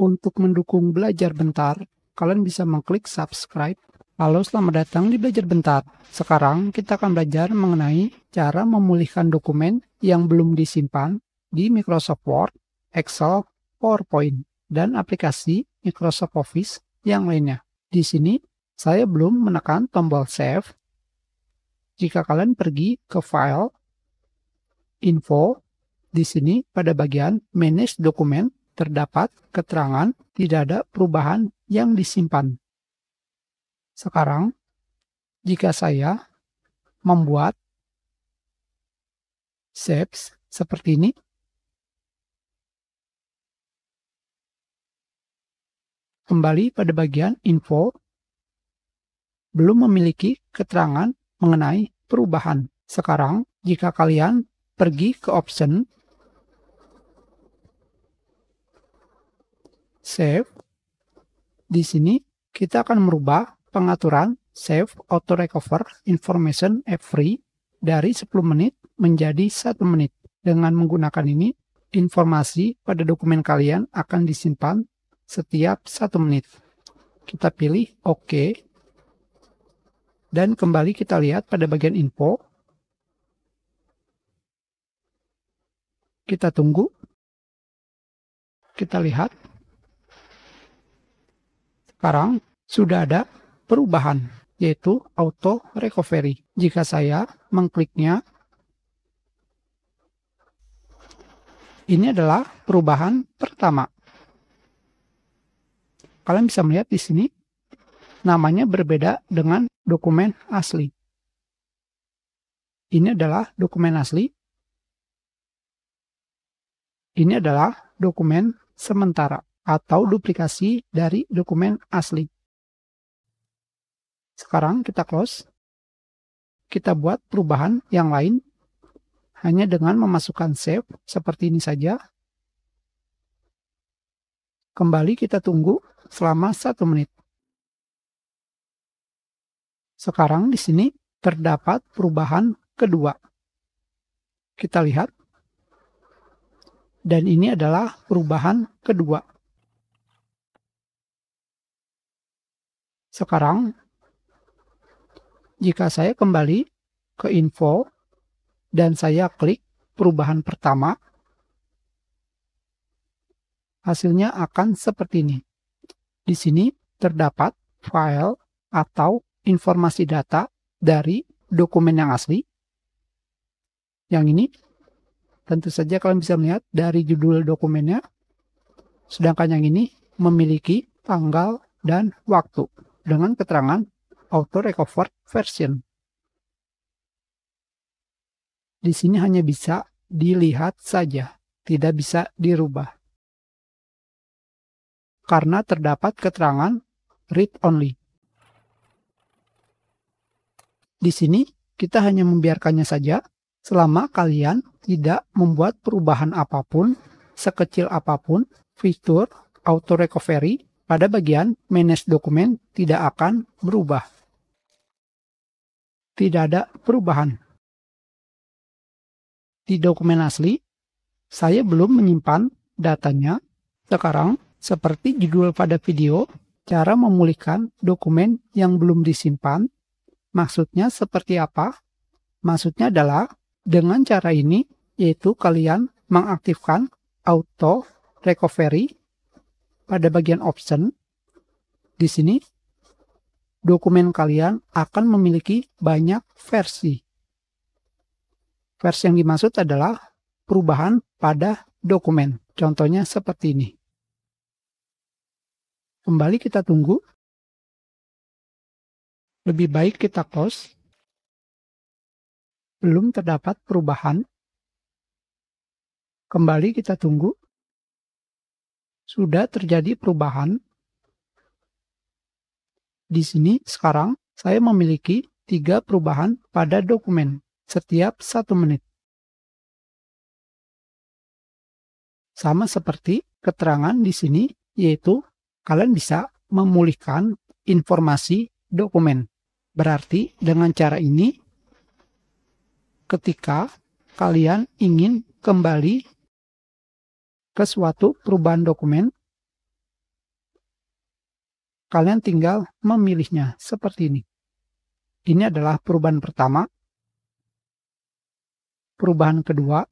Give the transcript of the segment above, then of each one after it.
Untuk mendukung belajar bentar, kalian bisa mengklik subscribe. Halo, selamat datang di Belajar Bentar. Sekarang kita akan belajar mengenai cara memulihkan dokumen yang belum disimpan di Microsoft Word, Excel, PowerPoint, dan aplikasi Microsoft Office yang lainnya. Di sini, saya belum menekan tombol Save. Jika kalian pergi ke File, Info, di sini pada bagian Manage Dokumen, terdapat keterangan tidak ada perubahan yang disimpan. Sekarang, jika saya membuat shapes seperti ini, kembali pada bagian info, belum memiliki keterangan mengenai perubahan. Sekarang, jika kalian pergi ke option save, di sini kita akan merubah pengaturan save auto recover information every dari 10 menit menjadi 1 menit. Dengan menggunakan ini, informasi pada dokumen kalian akan disimpan setiap 1 menit. Kita pilih OK. Dan kembali kita lihat pada bagian info. Kita tunggu. Kita lihat sekarang sudah ada perubahan, yaitu auto recovery. Jika saya mengkliknya, ini adalah perubahan pertama. Kalian bisa melihat di sini, namanya berbeda dengan dokumen asli. Ini adalah dokumen asli. Ini adalah dokumen sementara atau duplikasi dari dokumen asli. Sekarang kita close. Kita buat perubahan yang lain hanya dengan memasukkan save seperti ini saja. Kembali kita tunggu selama satu menit. Sekarang di sini terdapat perubahan kedua. Kita lihat. Dan ini adalah perubahan kedua. Sekarang, jika saya kembali ke info dan saya klik perubahan pertama, hasilnya akan seperti ini. Di sini terdapat file atau informasi data dari dokumen yang asli. Yang ini tentu saja kalian bisa melihat dari judul dokumennya. Sedangkan yang ini memiliki tanggal dan waktu dengan keterangan auto recovered version. Di sini hanya bisa dilihat saja, tidak bisa dirubah. Karena terdapat keterangan read only. Di sini kita hanya membiarkannya saja selama kalian tidak membuat perubahan apapun, sekecil apapun, fitur auto recovery pada bagian manage dokumen tidak akan berubah. Tidak ada perubahan. Di dokumen asli, saya belum menyimpan datanya. Sekarang, seperti judul pada video, cara memulihkan dokumen yang belum disimpan, maksudnya seperti apa? Maksudnya adalah dengan cara ini, yaitu kalian mengaktifkan auto recovery pada bagian option di sini dokumen kalian akan memiliki banyak versi. Versi yang dimaksud adalah perubahan pada dokumen. Contohnya seperti ini. Kembali kita tunggu. Lebih baik kita close. Belum terdapat perubahan. Kembali kita tunggu sudah terjadi perubahan. Di sini sekarang saya memiliki tiga perubahan pada dokumen setiap satu menit. Sama seperti keterangan di sini, yaitu kalian bisa memulihkan informasi dokumen. Berarti dengan cara ini, ketika kalian ingin kembali ke suatu perubahan dokumen, kalian tinggal memilihnya seperti ini. Ini adalah perubahan pertama, perubahan kedua,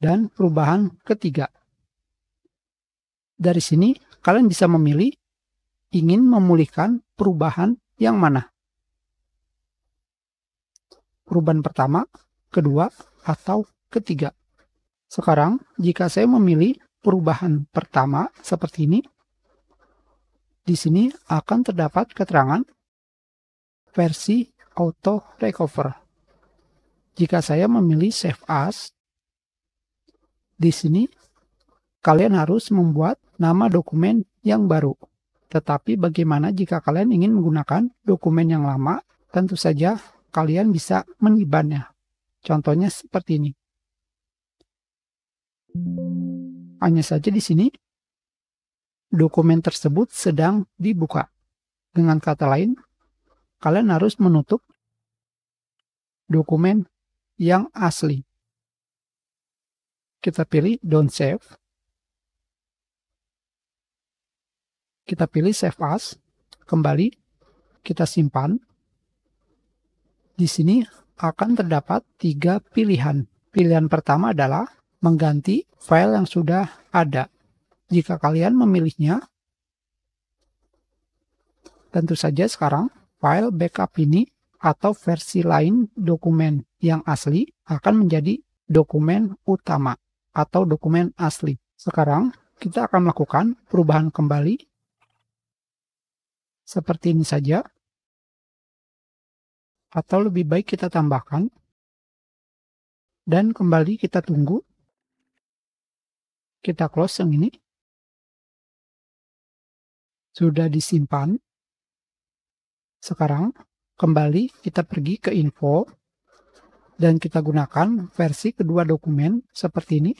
dan perubahan ketiga. Dari sini, kalian bisa memilih ingin memulihkan perubahan yang mana. Perubahan pertama, kedua, atau ketiga. Sekarang, jika saya memilih perubahan pertama seperti ini, di sini akan terdapat keterangan versi auto recover. Jika saya memilih save as, di sini kalian harus membuat nama dokumen yang baru. Tetapi bagaimana jika kalian ingin menggunakan dokumen yang lama? Tentu saja kalian bisa mengibannya. Contohnya seperti ini. Hanya saja di sini dokumen tersebut sedang dibuka. Dengan kata lain, kalian harus menutup dokumen yang asli. Kita pilih don't save. Kita pilih save as. Kembali kita simpan. Di sini akan terdapat tiga pilihan. Pilihan pertama adalah mengganti file yang sudah ada. Jika kalian memilihnya, tentu saja sekarang file backup ini atau versi lain dokumen yang asli akan menjadi dokumen utama atau dokumen asli. Sekarang kita akan melakukan perubahan kembali seperti ini saja atau lebih baik kita tambahkan dan kembali kita tunggu kita close yang ini. Sudah disimpan. Sekarang kembali kita pergi ke info dan kita gunakan versi kedua dokumen seperti ini.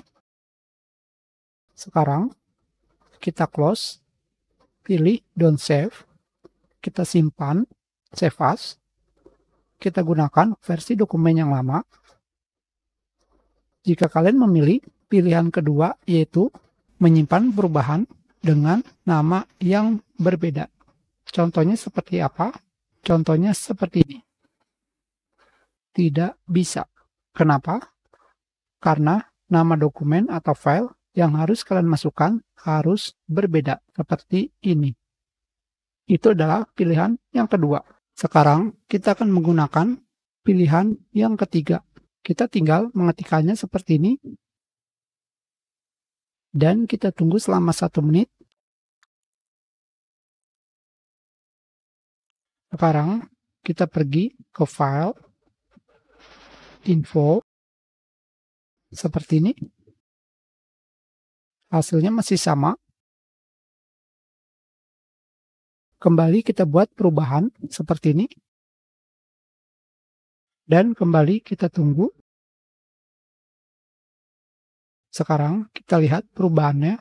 Sekarang kita close, pilih don't save, kita simpan, save as, kita gunakan versi dokumen yang lama. Jika kalian memilih Pilihan kedua yaitu menyimpan perubahan dengan nama yang berbeda. Contohnya seperti apa? Contohnya seperti ini. Tidak bisa. Kenapa? Karena nama dokumen atau file yang harus kalian masukkan harus berbeda seperti ini. Itu adalah pilihan yang kedua. Sekarang kita akan menggunakan pilihan yang ketiga. Kita tinggal mengetikannya seperti ini dan kita tunggu selama satu menit. Sekarang kita pergi ke file info seperti ini. Hasilnya masih sama. Kembali kita buat perubahan seperti ini. Dan kembali kita tunggu sekarang kita lihat perubahannya.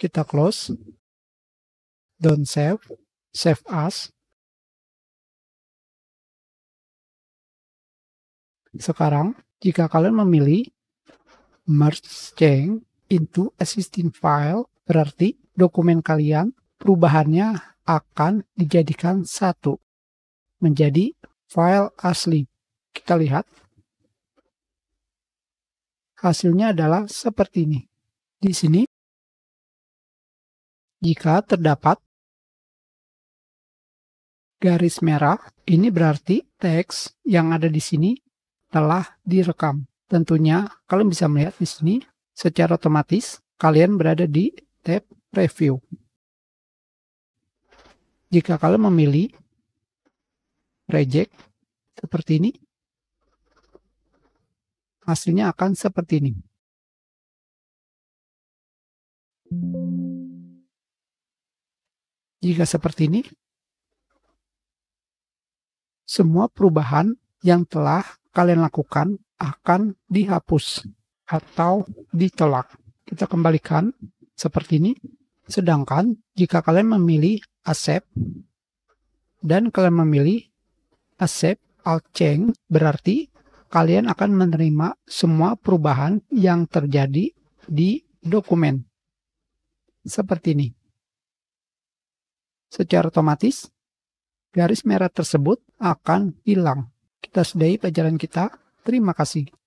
Kita close. Don't save. Save as. Sekarang, jika kalian memilih merge change into existing file, berarti dokumen kalian perubahannya akan dijadikan satu menjadi file asli. Kita lihat. Hasilnya adalah seperti ini. Di sini, jika terdapat garis merah, ini berarti teks yang ada di sini telah direkam. Tentunya kalian bisa melihat di sini secara otomatis kalian berada di tab preview. Jika kalian memilih reject seperti ini, hasilnya akan seperti ini. Jika seperti ini, semua perubahan yang telah kalian lakukan akan dihapus atau ditolak. Kita kembalikan seperti ini. Sedangkan jika kalian memilih accept dan kalian memilih accept alt change berarti kalian akan menerima semua perubahan yang terjadi di dokumen. Seperti ini. Secara otomatis, garis merah tersebut akan hilang. Kita sudahi pelajaran kita. Terima kasih.